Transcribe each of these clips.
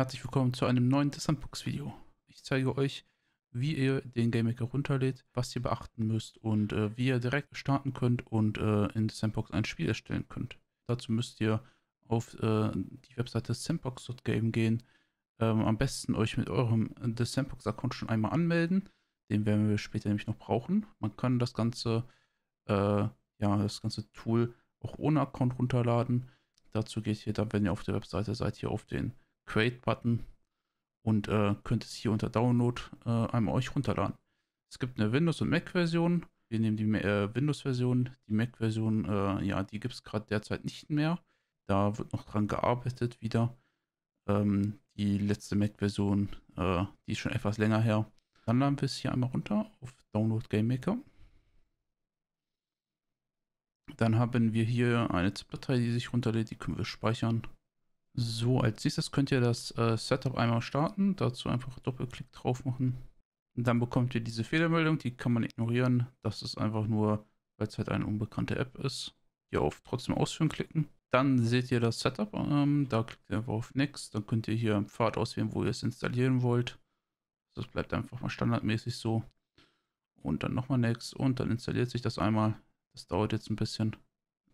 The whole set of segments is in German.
Herzlich willkommen zu einem neuen Sandbox-Video. Ich zeige euch, wie ihr den GameMaker runterlädt, was ihr beachten müsst und äh, wie ihr direkt starten könnt und äh, in Sandbox ein Spiel erstellen könnt. Dazu müsst ihr auf äh, die Webseite sandbox.game gehen. Ähm, am besten euch mit eurem äh, The Sandbox-Account schon einmal anmelden. Den werden wir später nämlich noch brauchen. Man kann das ganze, äh, ja, das ganze Tool auch ohne Account runterladen. Dazu geht ihr dann, wenn ihr auf der Webseite seid, hier auf den Create-Button und äh, könnt es hier unter Download äh, einmal euch runterladen. Es gibt eine Windows- und Mac-Version. Wir nehmen die äh, Windows-Version. Die Mac-Version, äh, ja, die gibt es gerade derzeit nicht mehr. Da wird noch dran gearbeitet wieder. Ähm, die letzte Mac-Version, äh, die ist schon etwas länger her. Dann laden wir es hier einmal runter auf Download Game Maker. Dann haben wir hier eine ZIP-Datei, die sich runterlädt, die können wir speichern. So, als nächstes könnt ihr das äh, Setup einmal starten. Dazu einfach Doppelklick drauf machen. Und dann bekommt ihr diese Fehlermeldung, die kann man ignorieren. Das ist einfach nur, weil es halt eine unbekannte App ist. Hier auf trotzdem ausführen klicken. Dann seht ihr das Setup. Ähm, da klickt ihr einfach auf Next. Dann könnt ihr hier einen Pfad auswählen, wo ihr es installieren wollt. Das bleibt einfach mal standardmäßig so. Und dann nochmal Next und dann installiert sich das einmal. Das dauert jetzt ein bisschen.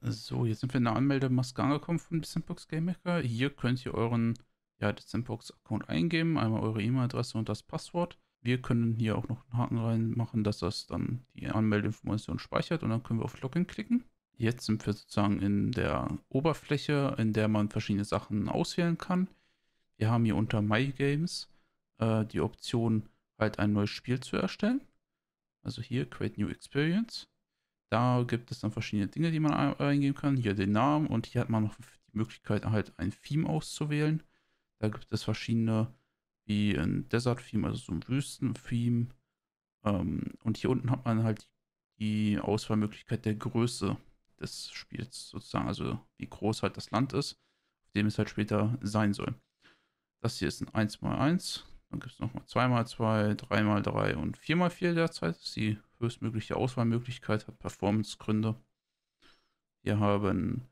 So, jetzt sind wir in der Anmeldemaske angekommen von Simpbox GameMaker. Hier könnt ihr euren ja, Simpbox Account eingeben, einmal eure E-Mail-Adresse und das Passwort. Wir können hier auch noch einen Haken reinmachen, dass das dann die Anmeldeinformation speichert und dann können wir auf Login klicken. Jetzt sind wir sozusagen in der Oberfläche, in der man verschiedene Sachen auswählen kann. Wir haben hier unter My Games äh, die Option, halt ein neues Spiel zu erstellen. Also hier Create New Experience. Da gibt es dann verschiedene Dinge, die man eingeben kann. Hier den Namen und hier hat man noch die Möglichkeit, halt ein Theme auszuwählen. Da gibt es verschiedene, wie ein Desert-Theme, also so ein Wüsten-Theme. Ähm, und hier unten hat man halt die Auswahlmöglichkeit der Größe des Spiels sozusagen, also wie groß halt das Land ist, auf dem es halt später sein soll. Das hier ist ein 1x1, dann gibt es nochmal 2x2, 3x3 und 4x4 derzeit, das ist die höchstmögliche Auswahlmöglichkeit hat Performance-Gründe. Wir haben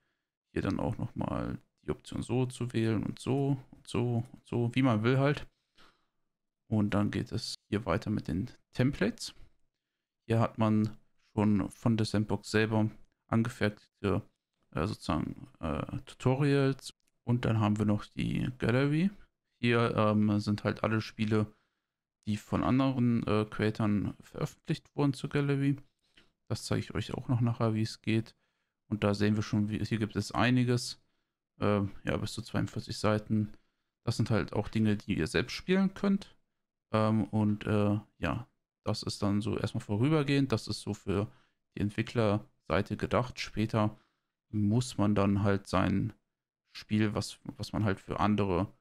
hier dann auch nochmal die Option so zu wählen und so und so und so, wie man will halt. Und dann geht es hier weiter mit den Templates. Hier hat man schon von der Sandbox selber angefertigte äh, sozusagen äh, Tutorials. Und dann haben wir noch die Gallery. Hier ähm, sind halt alle Spiele die von anderen äh, Creatern veröffentlicht wurden zur Gallery. Das zeige ich euch auch noch nachher, wie es geht. Und da sehen wir schon, wie, hier gibt es einiges. Äh, ja, bis zu 42 Seiten. Das sind halt auch Dinge, die ihr selbst spielen könnt. Ähm, und äh, ja, das ist dann so erstmal vorübergehend. Das ist so für die Entwicklerseite gedacht. Später muss man dann halt sein Spiel, was, was man halt für andere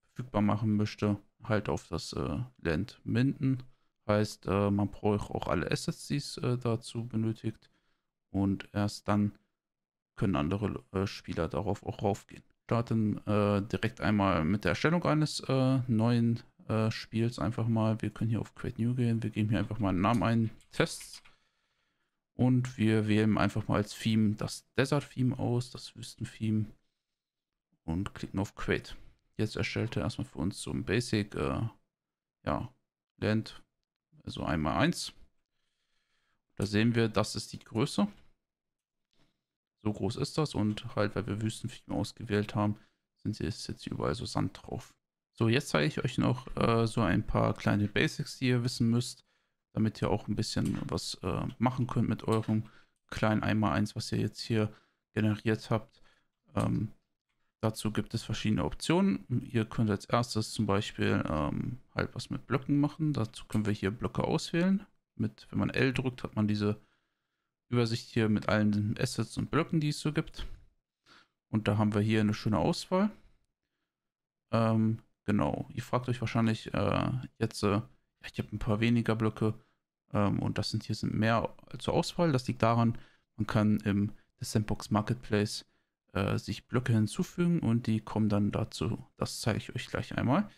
verfügbar machen möchte, halt auf das äh, Land minden. Heißt, äh, man braucht auch alle Assets, die es äh, dazu benötigt. Und erst dann können andere äh, Spieler darauf auch raufgehen. Starten äh, direkt einmal mit der Erstellung eines äh, neuen Spiels einfach mal. Wir können hier auf Create New gehen. Wir geben hier einfach mal einen Namen ein. Tests. Und wir wählen einfach mal als Theme das Desert-Theme aus, das Wüsten-Theme. Und klicken auf Create. Jetzt erstellt er erstmal für uns so ein Basic, äh, ja, Land, also einmal eins. Da sehen wir, das ist die Größe. So groß ist das und halt, weil wir Wüstenfilme ausgewählt haben, sind sie jetzt überall so Sand drauf. So, jetzt zeige ich euch noch äh, so ein paar kleine Basics, die ihr wissen müsst, damit ihr auch ein bisschen was äh, machen könnt mit eurem kleinen 1x1, was ihr jetzt hier generiert habt. Ähm, Dazu gibt es verschiedene Optionen. Ihr könnt als erstes zum Beispiel ähm, halt was mit Blöcken machen. Dazu können wir hier Blöcke auswählen. Mit, wenn man L drückt, hat man diese Übersicht hier mit allen Assets und Blöcken, die es so gibt. Und da haben wir hier eine schöne Auswahl. Ähm, genau, ihr fragt euch wahrscheinlich äh, jetzt, äh, ich habe ein paar weniger Blöcke ähm, und das sind hier sind mehr zur Auswahl. Das liegt daran, man kann im Sandbox Marketplace äh, sich Blöcke hinzufügen und die kommen dann dazu. Das zeige ich euch gleich einmal.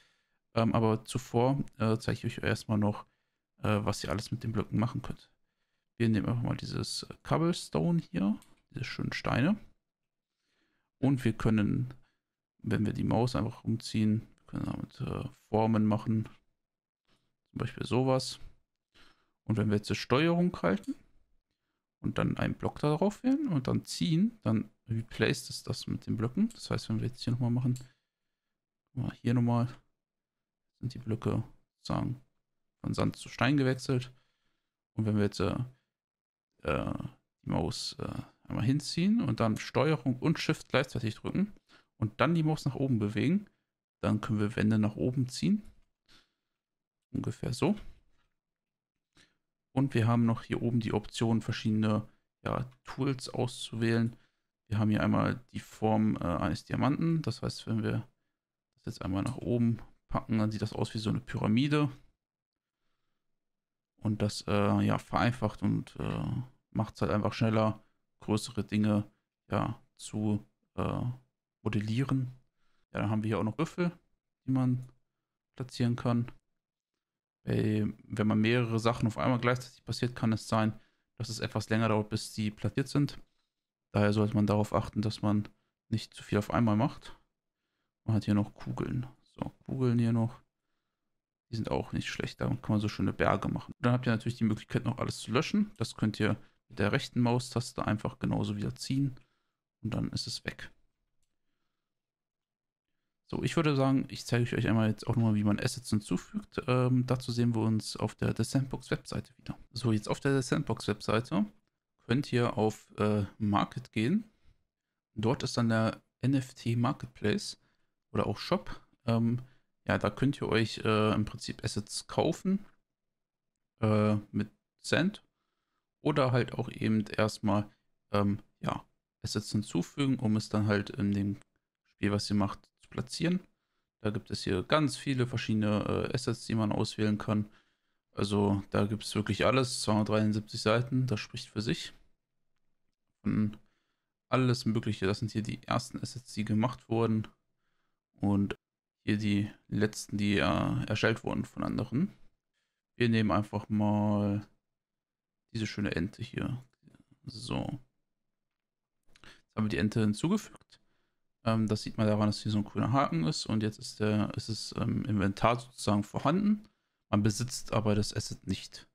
Ähm, aber zuvor äh, zeige ich euch erstmal noch, äh, was ihr alles mit den Blöcken machen könnt. Wir nehmen einfach mal dieses äh, Cobblestone hier, diese schönen Steine. Und wir können, wenn wir die Maus einfach umziehen, können damit äh, Formen machen. Zum Beispiel sowas. Und wenn wir jetzt die Steuerung halten und dann einen Block darauf wählen und dann ziehen, dann Replace, das ist das mit den Blöcken. Das heißt, wenn wir jetzt hier nochmal machen, mal hier nochmal, sind die Blöcke sozusagen von Sand zu Stein gewechselt. Und wenn wir jetzt äh, äh, die Maus äh, einmal hinziehen und dann Steuerung und Shift gleichzeitig drücken und dann die Maus nach oben bewegen, dann können wir Wände nach oben ziehen. Ungefähr so. Und wir haben noch hier oben die Option, verschiedene ja, Tools auszuwählen. Wir haben hier einmal die Form äh, eines Diamanten. Das heißt, wenn wir das jetzt einmal nach oben packen, dann sieht das aus wie so eine Pyramide. Und das äh, ja, vereinfacht und äh, macht es halt einfach schneller, größere Dinge ja, zu äh, modellieren. Ja, dann haben wir hier auch noch Büffel, die man platzieren kann. Wenn man mehrere Sachen auf einmal gleichzeitig passiert, kann es sein, dass es etwas länger dauert, bis sie platziert sind. Daher sollte man darauf achten, dass man nicht zu viel auf einmal macht. Man hat hier noch Kugeln. So, Kugeln hier noch. Die sind auch nicht schlecht. Da kann man so schöne Berge machen. Dann habt ihr natürlich die Möglichkeit, noch alles zu löschen. Das könnt ihr mit der rechten Maustaste einfach genauso wieder ziehen. Und dann ist es weg. So, ich würde sagen, ich zeige euch einmal jetzt auch nochmal, wie man Assets hinzufügt. Ähm, dazu sehen wir uns auf der The Sandbox Webseite wieder. So, jetzt auf der The Sandbox Webseite könnt ihr auf äh, Market gehen. Dort ist dann der NFT Marketplace oder auch Shop. Ähm, ja, da könnt ihr euch äh, im Prinzip Assets kaufen äh, mit Cent oder halt auch eben erstmal ähm, ja, Assets hinzufügen, um es dann halt in dem Spiel, was ihr macht, zu platzieren. Da gibt es hier ganz viele verschiedene äh, Assets, die man auswählen kann. Also da gibt es wirklich alles, 273 Seiten, das spricht für sich. Alles Mögliche. Das sind hier die ersten Assets, die gemacht wurden. Und hier die letzten, die äh, erstellt wurden von anderen. Wir nehmen einfach mal diese schöne Ente hier. So. Jetzt haben wir die Ente hinzugefügt. Ähm, das sieht man daran, dass hier so ein grüner Haken ist. Und jetzt ist, der, ist es im ähm, Inventar sozusagen vorhanden. Man besitzt aber das Asset nicht.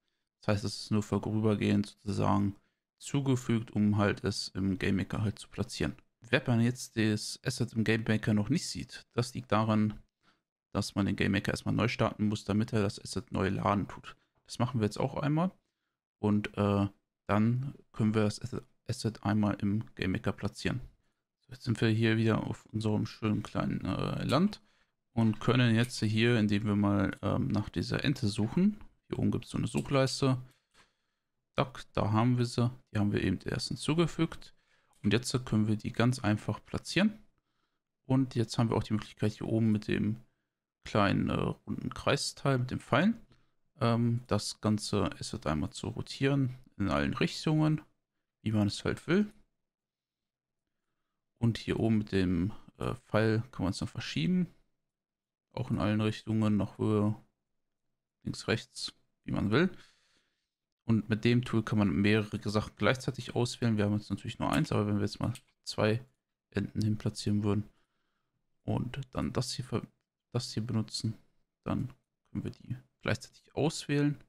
Das heißt, es ist nur vorübergehend sozusagen zugefügt, um halt es im Game Maker halt zu platzieren. Wer man jetzt das Asset im Game Maker noch nicht sieht, das liegt daran, dass man den Game Maker erstmal neu starten muss, damit er das Asset neu laden tut. Das machen wir jetzt auch einmal und äh, dann können wir das Asset einmal im Game Maker platzieren. Jetzt sind wir hier wieder auf unserem schönen kleinen äh, Land und können jetzt hier, indem wir mal ähm, nach dieser Ente suchen, hier oben gibt es so eine Suchleiste, Zack, da haben wir sie. Die haben wir eben erst hinzugefügt. Und jetzt können wir die ganz einfach platzieren. Und jetzt haben wir auch die Möglichkeit hier oben mit dem kleinen äh, runden Kreisteil, mit dem Pfeil, ähm, das Ganze Asset einmal zu rotieren in allen Richtungen, wie man es halt will. Und hier oben mit dem äh, Pfeil kann man es dann verschieben. Auch in allen Richtungen, nach Höhe, links, rechts, wie man will. Und mit dem Tool kann man mehrere Sachen gleichzeitig auswählen. Wir haben jetzt natürlich nur eins, aber wenn wir jetzt mal zwei Enden hin platzieren würden und dann das hier, das hier benutzen, dann können wir die gleichzeitig auswählen.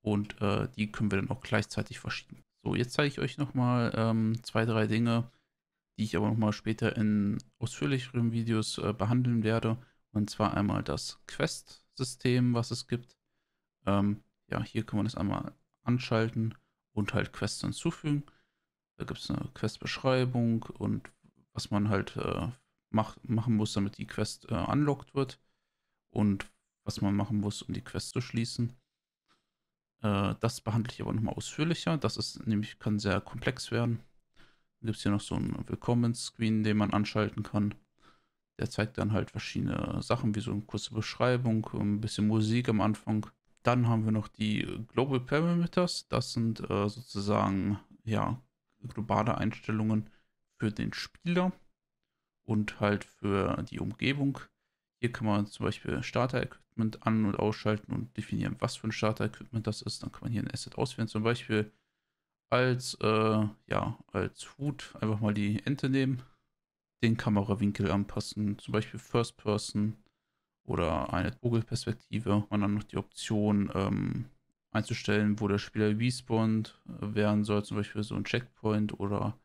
Und äh, die können wir dann auch gleichzeitig verschieben. So, jetzt zeige ich euch nochmal ähm, zwei, drei Dinge, die ich aber nochmal später in ausführlicheren Videos äh, behandeln werde. Und zwar einmal das Quest-System, was es gibt. Ähm, ja, hier kann man das einmal anschalten und halt Quests hinzufügen. Da gibt es eine Quest-Beschreibung und was man halt äh, mach, machen muss, damit die Quest äh, wird und was man machen muss, um die Quest zu schließen. Äh, das behandle ich aber nochmal ausführlicher. Das ist nämlich kann sehr komplex werden. Dann gibt es hier noch so einen Willkommensscreen, den man anschalten kann. Der zeigt dann halt verschiedene Sachen, wie so eine kurze Beschreibung, ein bisschen Musik am Anfang dann haben wir noch die Global Parameters. Das sind äh, sozusagen ja, globale Einstellungen für den Spieler und halt für die Umgebung. Hier kann man zum Beispiel Starter-Equipment an- und ausschalten und definieren, was für ein Starter-Equipment das ist. Dann kann man hier ein Asset auswählen, zum Beispiel als, äh, ja, als Hut einfach mal die Ente nehmen, den Kamerawinkel anpassen, zum Beispiel First Person oder eine Vogelperspektive hat dann noch die Option ähm, einzustellen, wo der Spieler respawned äh, werden soll, zum Beispiel so ein Checkpoint oder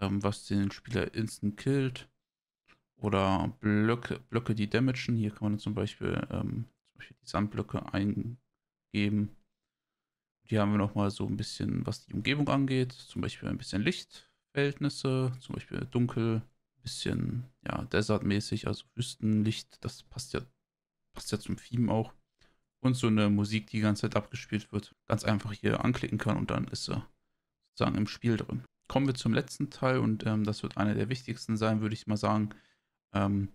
ähm, was den Spieler instant killt oder Blöcke, Blöcke die damagen. Hier kann man zum Beispiel, ähm, zum Beispiel die Sandblöcke eingeben. Hier haben wir nochmal so ein bisschen, was die Umgebung angeht, zum Beispiel ein bisschen Lichtverhältnisse, zum Beispiel dunkel, ein bisschen ja, desertmäßig, also Wüstenlicht, das passt ja passt ja zum Theme auch. Und so eine Musik, die die ganze Zeit abgespielt wird. Ganz einfach hier anklicken kann und dann ist er sozusagen im Spiel drin. Kommen wir zum letzten Teil und ähm, das wird einer der wichtigsten sein, würde ich mal sagen. Ähm,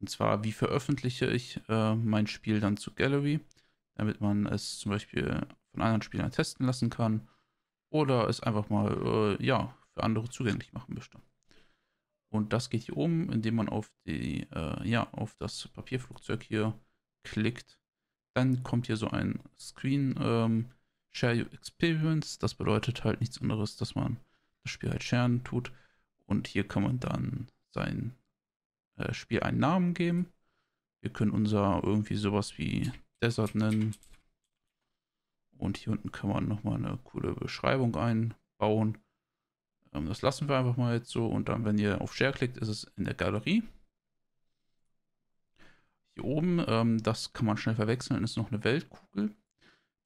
und zwar, wie veröffentliche ich äh, mein Spiel dann zu Gallery, damit man es zum Beispiel von anderen Spielern testen lassen kann oder es einfach mal äh, ja, für andere zugänglich machen möchte. Und das geht hier oben, indem man auf, die, äh, ja, auf das Papierflugzeug hier klickt, dann kommt hier so ein Screen ähm, Share Your Experience. Das bedeutet halt nichts anderes, dass man das Spiel halt sharen tut. Und hier kann man dann sein äh, Spiel einen Namen geben. Wir können unser irgendwie sowas wie Desert nennen. Und hier unten kann man nochmal eine coole Beschreibung einbauen. Ähm, das lassen wir einfach mal jetzt so. Und dann, wenn ihr auf Share klickt, ist es in der Galerie. Hier oben, ähm, das kann man schnell verwechseln, ist noch eine Weltkugel.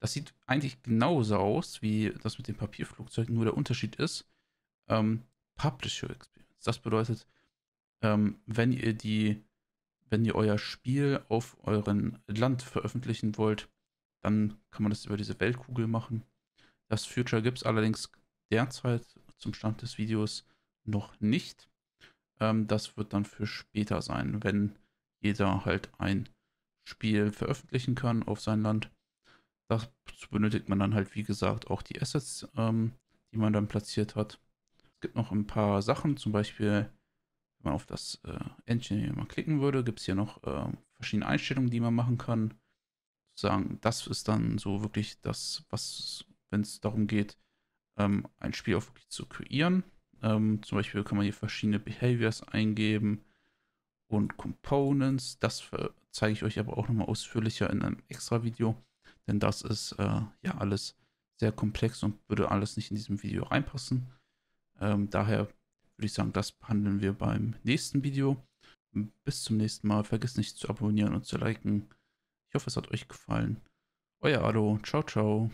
Das sieht eigentlich genauso aus wie das mit dem Papierflugzeug, nur der Unterschied ist ähm, Publisher Experience. Das bedeutet, ähm, wenn ihr die, wenn ihr euer Spiel auf euren Land veröffentlichen wollt, dann kann man das über diese Weltkugel machen. Das Future gibt es allerdings derzeit zum Stand des Videos noch nicht. Ähm, das wird dann für später sein, wenn jeder halt ein Spiel veröffentlichen kann auf sein Land. Dazu benötigt man dann halt, wie gesagt, auch die Assets, ähm, die man dann platziert hat. Es gibt noch ein paar Sachen, zum Beispiel, wenn man auf das äh, Engine mal klicken würde, gibt es hier noch äh, verschiedene Einstellungen, die man machen kann. Sagen, das ist dann so wirklich das, was, wenn es darum geht, ähm, ein Spiel auch wirklich zu kreieren. Ähm, zum Beispiel kann man hier verschiedene Behaviors eingeben und Components. Das zeige ich euch aber auch nochmal ausführlicher in einem extra Video, denn das ist äh, ja alles sehr komplex und würde alles nicht in diesem Video reinpassen. Ähm, daher würde ich sagen, das behandeln wir beim nächsten Video. Bis zum nächsten Mal. Vergesst nicht zu abonnieren und zu liken. Ich hoffe, es hat euch gefallen. Euer Ado. Ciao, ciao.